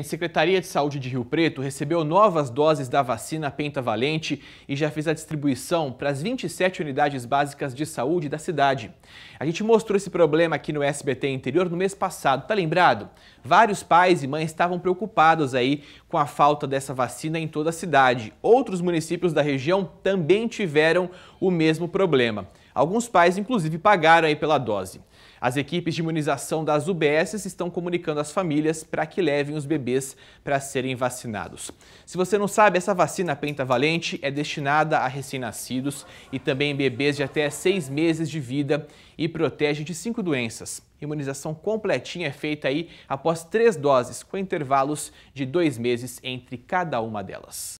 A Secretaria de Saúde de Rio Preto recebeu novas doses da vacina pentavalente e já fez a distribuição para as 27 unidades básicas de saúde da cidade. A gente mostrou esse problema aqui no SBT Interior no mês passado, tá lembrado? Vários pais e mães estavam preocupados aí com a falta dessa vacina em toda a cidade. Outros municípios da região também tiveram o mesmo problema. Alguns pais, inclusive, pagaram aí pela dose. As equipes de imunização das UBSs estão comunicando às famílias para que levem os bebês para serem vacinados. Se você não sabe, essa vacina pentavalente é destinada a recém-nascidos e também bebês de até seis meses de vida e protege de cinco doenças. Imunização completinha é feita aí após três doses, com intervalos de dois meses entre cada uma delas.